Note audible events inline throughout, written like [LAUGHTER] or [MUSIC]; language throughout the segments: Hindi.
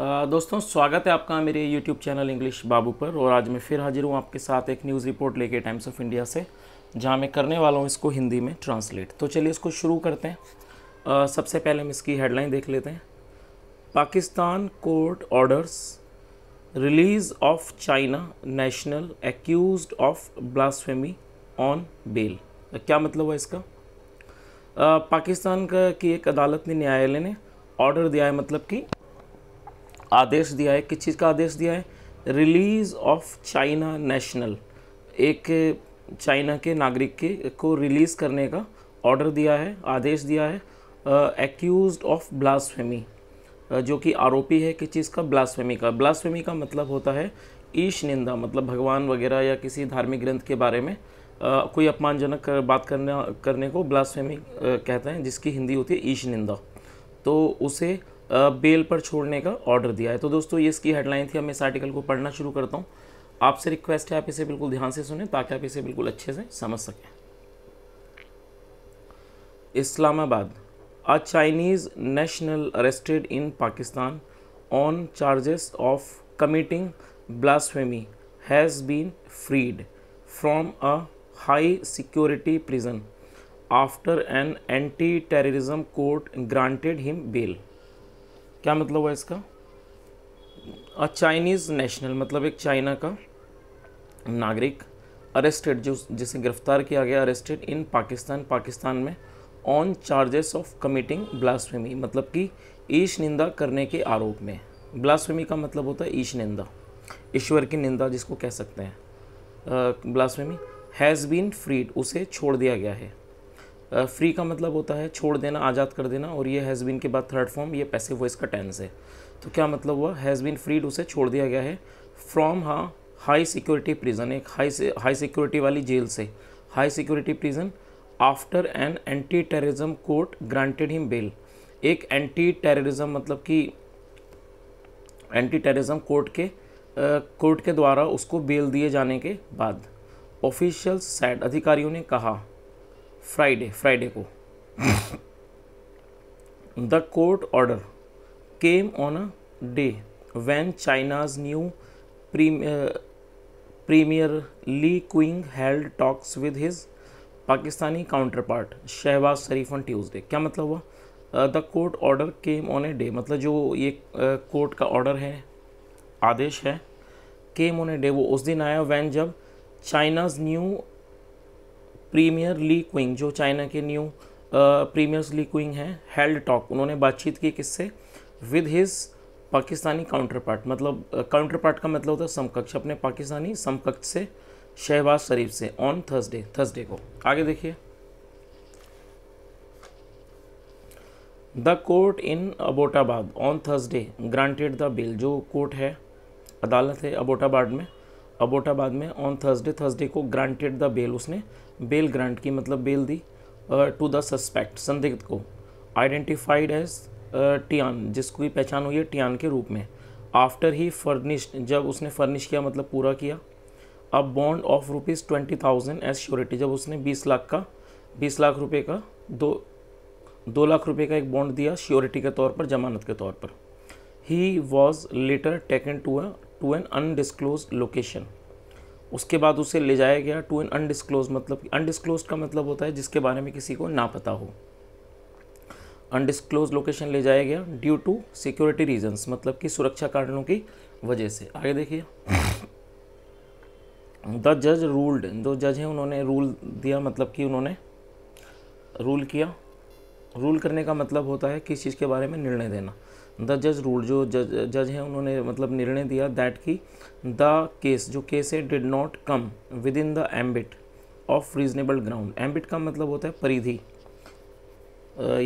दोस्तों स्वागत है आपका मेरे YouTube चैनल इंग्लिश बाबू पर और आज मैं फिर हाजिर हूँ आपके साथ एक न्यूज़ रिपोर्ट लेके टाइम्स ऑफ इंडिया से जहाँ मैं करने वाला हूँ इसको हिंदी में ट्रांसलेट तो चलिए इसको शुरू करते हैं आ, सबसे पहले हम इसकी हेडलाइन देख लेते हैं Pakistan court orders release of China national accused of blasphemy on bail क्या मतलब हुआ इसका आ, पाकिस्तान का की एक अदालत ने न्यायालय ने ऑर्डर दिया है मतलब कि आदेश दिया है किस चीज़ का आदेश दिया है रिलीज़ ऑफ चाइना नेशनल एक चाइना के नागरिक के को रिलीज़ करने का ऑर्डर दिया है आदेश दिया है एक्यूज ऑफ ब्लास्फेमी जो कि आरोपी है किस चीज़ का ब्लास्फेमी का ब्लास्फेमी का मतलब होता है ईश निंदा मतलब भगवान वगैरह या किसी धार्मिक ग्रंथ के बारे में आ, कोई अपमानजनक बात करना करने को ब्लास्फेमी कहते हैं जिसकी हिंदी होती है ईश निंदा तो उसे बेल पर छोड़ने का ऑर्डर दिया है तो दोस्तों ये इसकी हेडलाइन थी अब मैं इस आर्टिकल को पढ़ना शुरू करता हूँ आपसे रिक्वेस्ट है आप इसे बिल्कुल ध्यान से सुने ताकि आप इसे बिल्कुल अच्छे से समझ सकें Islamabad a Chinese national arrested in Pakistan on charges of committing blasphemy has been freed from a high security prison after an anti terrorism court granted him bail क्या मतलब हुआ इसका अ चाइनीज़ नेशनल मतलब एक चाइना का नागरिक अरेस्टेड जो जिसे गिरफ्तार किया गया अरेस्टेड इन पाकिस्तान पाकिस्तान में on charges of committing blasphemy मतलब कि ईश निंदा करने के आरोप में ब्लास्फेमी का मतलब होता है ईश निंदा ईश्वर की निंदा जिसको कह सकते हैं ब्लास्फेमी हैज़ बीन फ्रीड उसे छोड़ दिया गया है फ्री का मतलब होता है छोड़ देना आज़ाद कर देना और ये हैज़ बीन के बाद थर्ड फॉर्म ये पैसिव वॉइस का टेंस है तो क्या मतलब हुआ हैज़ बीन फ्रीड उसे छोड़ दिया गया है फ्रॉम हाँ हाई सिक्योरिटी प्रिजन एक हाई हाई सिक्योरिटी वाली जेल से high security prison after an anti terrorism court granted him bail एक एंटी टेररिज्म मतलब कि एंटी टेररिज्म कोर्ट के कोर्ट के द्वारा उसको बेल दिए जाने के बाद ऑफिशियल सैड अधिकारियों ने कहा फ्राइडे फ्राइडे को the court order came on a day when China's new premier Li Qiang held talks with his Pakistani counterpart Shahbaz Sharif on Tuesday क्या मतलब हुआ the court order came on a day मतलब जो ये कोर्ट uh, का ऑर्डर है आदेश है केम ऑन ए डे वो उस दिन आया वैन जब China's new premier Li Qiang जो चाइना के न्यू प्रीमियर्स ली क्विंग हैं हेल्ड टॉक उन्होंने बातचीत की किससे with his Pakistani counterpart मतलब काउंटर uh, पार्ट का मतलब होता है समकक्ष अपने पाकिस्तानी समकक्ष से शहबाज शरीफ से ऑन थर्सडे थर्सडे को आगे देखिए the court in Abbottabad on Thursday granted the bill जो कोर्ट है अदालत है अबोटाबाद में अबोटाबाद में ऑन थर्सडे थर्सडे को ग्रांटेड द बेल उसने बेल ग्रांट की मतलब बेल दी टू द सस्पेक्ट संदिग्ध को आइडेंटिफाइड एज टियान जिसको की पहचान हुई है टियान के रूप में आफ्टर ही फर्निश्ड जब उसने फर्निश किया मतलब पूरा किया अब bond of rupees twenty thousand as surety जब उसने बीस लाख का बीस लाख रुपये का दो दो लाख रुपये का एक बॉन्ड दिया श्योरिटी के तौर पर जमानत के तौर पर ही was later taken to a to an undisclosed location उसके बाद उसे ले जाया गया टू एन अनडिसक्लोज मतलब अनडिसक्लोज का मतलब होता है जिसके बारे में किसी को ना पता हो अनडिसक्लोज लोकेशन ले जाया गया ड्यू टू सिक्योरिटी रीजंस मतलब कि सुरक्षा कारणों की वजह से आगे देखिए द जज रूल्ड दो जज हैं उन्होंने रूल दिया मतलब कि उन्होंने रूल किया रूल करने का मतलब होता है किस चीज़ के बारे में निर्णय देना द जज रूल जो जज जज हैं उन्होंने मतलब निर्णय दिया दैट की द केस जो केस है did not come within the ambit of reasonable ground ambit का मतलब होता है परिधि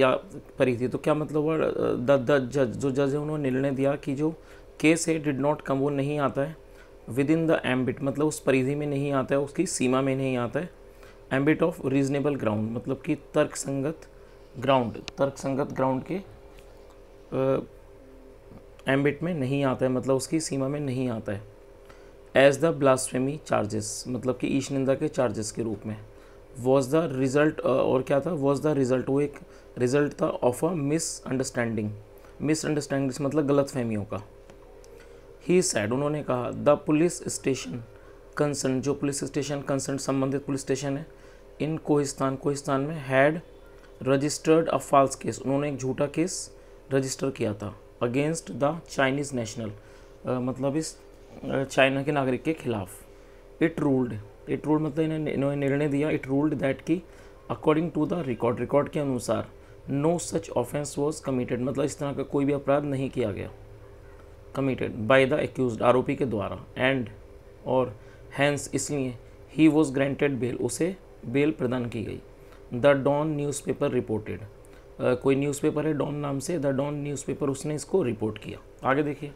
या परिधि तो क्या मतलब हुआ द द जज जो जज है उन्होंने निर्णय दिया कि जो केस है डिड नॉट कम वो नहीं आता है विद इन द एम्बिट मतलब उस परिधि में नहीं आता है उसकी सीमा में नहीं आता है एम्बिट ऑफ रीजनेबल ग्राउंड मतलब कि तर्कसंगत ग्राउंड तर्क संगत ग्राउंड के एम्बिट में नहीं आता है मतलब उसकी सीमा में नहीं आता है एज द ब्लास्फेमी चार्जेस मतलब कि ईश निंदा के चार्जेस के रूप में वॉज द रिज़ल्ट और क्या था वॉज द रिज़ल्ट वो एक रिज़ल्ट था of a misunderstanding misunderstanding मतलब गलत फहमियों का ही सैड उन्होंने कहा द पुलिस स्टेशन कंसर्न जो पुलिस स्टेशन कंसर्न संबंधित पुलिस स्टेशन है इन कोहिस्तान कोहिस्तान में had registered a false case उन्होंने एक झूठा केस रजिस्टर किया था अगेंस्ट द चाइनीज़ नेशनल मतलब इस चाइना के नागरिक के खिलाफ इट रूल्ड इट रूल्ड मतलब इन्होंने निर्णय दिया इट रूल्ड दैट की according to the record record के अनुसार no such offence was committed मतलब इस तरह का कोई भी अपराध नहीं किया गया कमिटेड बाय द एक्यूज आरोपी के द्वारा एंड और हैंस इसलिए ही वॉज ग्रांटेड बेल उसे बेल प्रदान की गई द डॉन न्यूज़पेपर रिपोर्टेड कोई न्यूज़पेपर है डॉन नाम से द डॉन न्यूज़पेपर उसने इसको रिपोर्ट किया आगे देखिए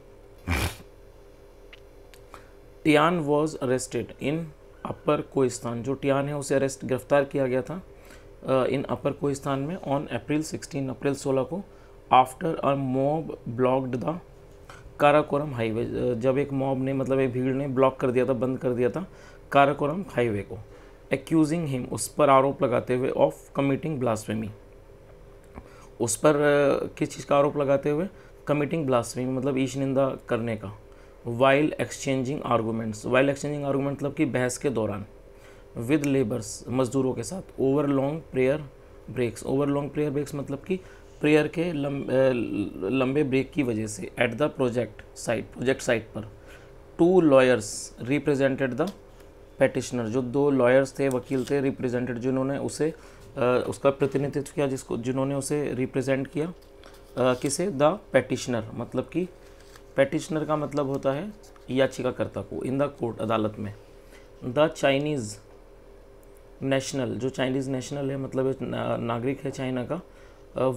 [LAUGHS] Tian was arrested in Upper Kohistan जो टियान है उसे अरेस्ट गिरफ्तार किया गया था इन अपर कोहिस्तान में ऑन अप्रैल 16 अप्रैल 16 को after a mob blocked the Karakoram highway जब एक मॉब ने मतलब एक भीड़ ने ब्लॉक कर दिया था बंद कर दिया था काराकोरम हाईवे को एक्यूजिंग हिम उस पर आरोप लगाते हुए ऑफ कमिटिंग ब्लास्वेमी उस पर किस चीज़ का आरोप लगाते हुए कमिटिंग ब्लास्वेमी मतलब ईश निंदा करने का while exchanging arguments while exchanging argument मतलब कि बहस के दौरान विद लेबर्स मजदूरों के साथ over long prayer breaks over long prayer breaks मतलब कि प्रेयर के लंबे लंबे ब्रेक की वजह से at the project site project site पर two lawyers represented the petitioner जो दो लॉयर्स थे वकील थे रिप्रेजेंटेड जिन्होंने उसे आ, उसका प्रतिनिधित्व किया जिसको जिन्होंने उसे रिप्रेजेंट किया आ, किसे द पेटिशनर मतलब कि पेटिशनर का मतलब होता है याचिकाकर्ता को इन द कोर्ट अदालत में द चाइनीज़ नेशनल जो चाइनीज़ नेशनल है मतलब ना, नागरिक है चाइना का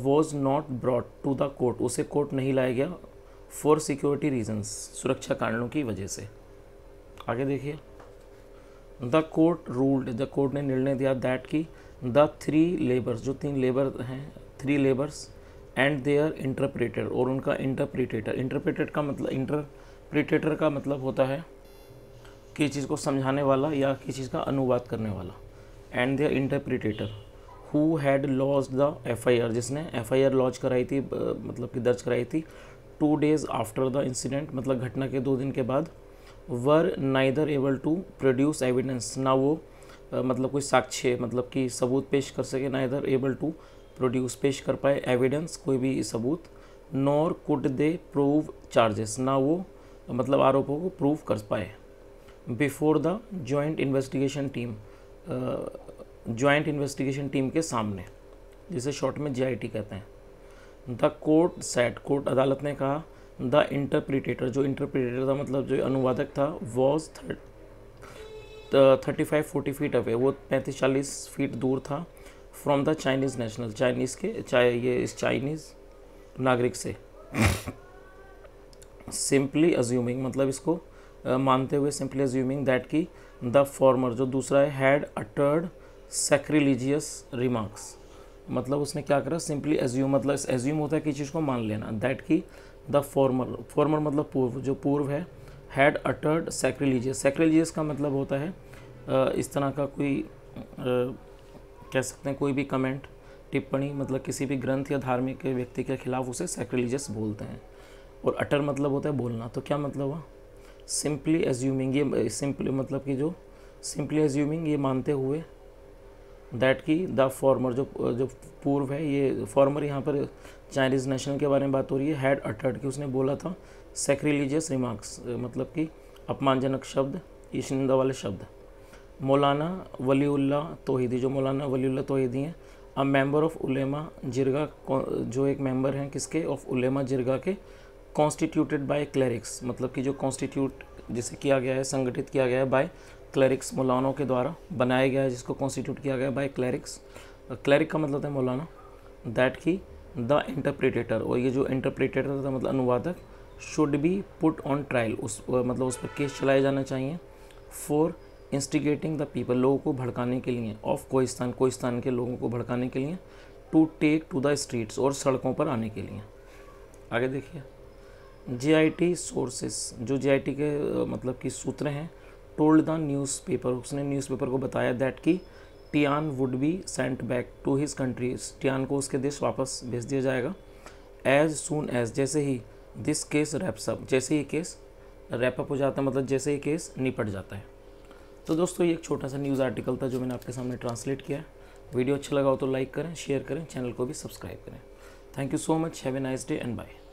was not brought to the court उसे कोर्ट नहीं लाया गया फॉर सिक्योरिटी रीजन्स सुरक्षा कारणों की वजह से आगे देखिए the court ruled the court ने निर्णय दिया दैट कि द थ्री लेबर्स जो तीन लेबर हैं three labours and their interpreter और उनका इंटरप्रिटेटर इंटरप्रेटेड का मतलब इंटरप्रिटेटर का मतलब होता है किसी चीज़ को समझाने वाला या किसी चीज़ का अनुवाद करने वाला and their interpreter who had lodged the F I R जिसने एफ आई आर लॉन्च कराई थी मतलब कि दर्ज कराई थी two days after the incident मतलब घटना के दो दिन के बाद were neither able to produce evidence ना वो आ, मतलब कोई साक्ष्य मतलब कि सबूत पेश कर सके ना इधर एबल टू प्रोड्यूस पेश कर पाए एविडेंस कोई भी सबूत nor could they prove charges ना वो मतलब आरोपों को प्रूव कर पाए before the joint investigation team joint investigation team के सामने जिसे शॉर्ट में जीआईटी कहते हैं द कोर्ट सेट कोर्ट अदालत ने कहा द इंटरप्रिटेटर जो इंटरप्रिटेटर था मतलब जो अनुवादक था was thirty five forty feet away वो पैंतीस चालीस फीट दूर था from the Chinese national Chinese के चाहे ये इस चाइनीज़ नागरिक से सिंपली अज्यूमिंग मतलब इसको मानते हुए सिंपली अज्यूमिंग दैट की द फॉर्मर जो दूसरा है हैड अटर्ड सेक्रिलीजियस रिमार्क्स मतलब उसने क्या करा सिंपली एज्यूम मतलब एज्यूम होता है कि चीज़ को मान लेना दैट की द फॉर्मर फॉर्मर मतलब पूर्व जो पूर्व है हैड अटर्ड सेक्रिलीजियस सैक्रिलीजियस का मतलब होता है इस तरह का कोई कह सकते हैं कोई भी कमेंट टिप्पणी मतलब किसी भी ग्रंथ या धार्मिक व्यक्ति के खिलाफ उसे सैक्रिलीजियस बोलते हैं और अटर मतलब होता है बोलना तो क्या मतलब हुआ सिंपली एज्यूमिंग ये सिंपली मतलब कि जो सिंपली एज्यूमिंग ये मानते हुए दैट की द फॉर्मर जो जो पूर्व है ये फॉर्मर यहाँ पर चाइनीज़ नेशनल के बारे में बात हो रही है हैड अटर्ड कि उसने बोला था सेक्रिलीजियस रिमार्क्स मतलब कि अपमानजनक शब्द ईशनिंदा वाले शब्द मौलाना वलीउल्ला तोहिदी जो मौलाना वलीउल्ला तोहिदी हैं अ मेंबर ऑफ उलेमा जिरगा जो एक मेंबर हैं किसके ऑफ उलेमा जिरगा के कॉन्स्टिट्यूटेड बाय क्लरिक्स मतलब कि जो कॉन्स्टिट्यूट जिसे किया गया है संगठित किया गया है बाय क्लरिक्स मौलानों के द्वारा बनाया गया है जिसको कॉन्स्टिट्यूट किया गया बाय क्लरिक्स क्लरिक का मतलब है मौलाना दैट की द इंटरप्रिटेटर और ये जो इंटरप्रिटेटर था मतलब अनुवादक should be put on trial उस मतलब उस पर केस चलाए जाना चाहिए फॉर इंस्टिगेटिंग द पीपल लोगों को भड़काने के लिए ऑफ कोहिस्तान कोहिस्तान के लोगों को भड़काने के लिए to take to the streets और सड़कों पर आने के लिए आगे देखिए जीआईटी सोर्सेस जो जीआईटी के मतलब कि सूत्र हैं टोल्ड द न्यूज़पेपर उसने न्यूज़पेपर को बताया दैट कि Tian would be sent back to his country Tian को उसके देश वापस भेज दिया जाएगा एज सून एज जैसे ही दिस केस रैप्सअप जैसे ही केस रैपअप हो जाता है मतलब जैसे ही केस निपट जाता है तो दोस्तों ये एक छोटा सा न्यूज़ आर्टिकल था जो मैंने आपके सामने ट्रांसलेट किया है वीडियो अच्छा लगा हो तो लाइक करें शेयर करें चैनल को भी सब्सक्राइब करें thank you so much have a nice day and bye